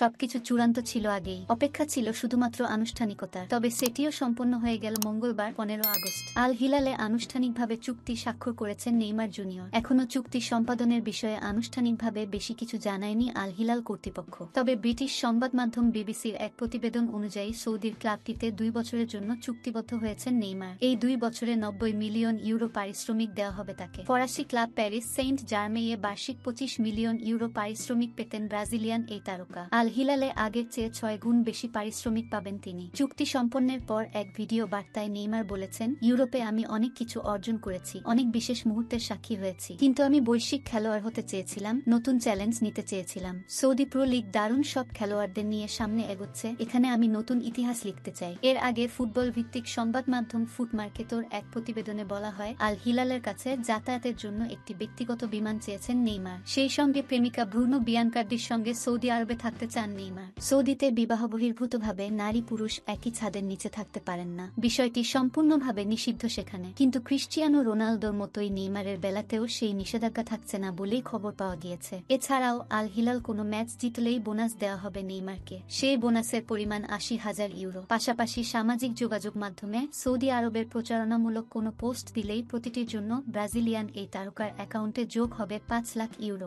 সবকিছু চূড়ান্ত ছিল আগেই অপেক্ষা ছিল শুধুমাত্র আনুষ্ঠানিকতা তবে সেটিও সম্পন্ন হয়ে গেল মঙ্গলবার পনেরো আগস্ট আল হিলালে আনুষ্ঠানিকভাবে চুক্তি স্বাক্ষর করেছেন নেইমার জুনিয়র এখনও চুক্তি সম্পাদনের বিষয়ে আনুষ্ঠানিকভাবে বেশি কিছু জানায়নি আল হিলাল কর্তৃপক্ষ তবে ব্রিটিশ সংবাদ মাধ্যম বিবিসির এক প্রতিবেদন অনুযায়ী সৌদির ক্লাবটিতে দুই বছরের জন্য চুক্তিবদ্ধ হয়েছেন নেইমার এই দুই বছরে নব্বই মিলিয়ন ইউরো পারিশ্রমিক দেওয়া হবে তাকে ফরাসি ক্লাব প্যারিস সেন্ট জার্মেইয়ে বার্ষিক পঁচিশ মিলিয়ন ইউরো পারিশ্রমিক পেতেন ব্রাজিলিয়ান এই তারকা আল হিলালে আগের চেয়ে ছয় গুণ বেশি পারিশ্রমিক পাবেন তিনি চুক্তি সম্পন্নের পর এক ভিডিও বার্তায় নেইমার বলেছেন ইউরোপে আমি অনেক কিছু অর্জন করেছি অনেক বিশেষ মুহূর্তের সাক্ষী হয়েছি কিন্তু আমি বৈশ্বিক খেলোয়াড় হতে চেয়েছিলাম নতুন চ্যালেঞ্জ নিতে চেয়েছিলাম সৌদি প্রো লিগ দারুণ সব খেলোয়াড়দের নিয়ে সামনে এগোচ্ছে এখানে আমি নতুন ইতিহাস লিখতে চাই এর আগে ফুটবল ভিত্তিক সংবাদ মাধ্যম ফুট মার্কেটর এক প্রতিবেদনে বলা হয় আল হিলালের কাছে যাতায়াতের জন্য একটি ব্যক্তিগত বিমান চেয়েছেন নেইমার সেই সঙ্গে প্রেমিকা ব্রুনো বিয়ানকার্ডির সঙ্গে সৌদি আরবে থাকতে চান নেইমার সৌদিতে বিবাহ নারী পুরুষ একই ছাদের নিচে থাকতে পারেন না বিষয়টি সম্পূর্ণভাবে নিষিদ্ধ সেখানে কিন্তু ক্রিশ্চিয়ানো রোনালদোর মতোই নেইমারের বেলাতেও সেই নিষেধাজ্ঞা থাকছে না বলেই খবর পাওয়া গিয়েছে এছাড়াও আল হিলাল কোনো ম্যাচ জিতলেই বোনাস দেওয়া হবে নেইমারকে সেই বোনাসের পরিমাণ আশি হাজার ইউরো পাশাপাশি সামাজিক যোগাযোগ মাধ্যমে সৌদি আরবের প্রচারণামূলক কোনো পোস্ট দিলেই প্রতিটির জন্য ব্রাজিলিয়ান এই তারকার অ্যাকাউন্টে যোগ হবে পাঁচ লাখ ইউরো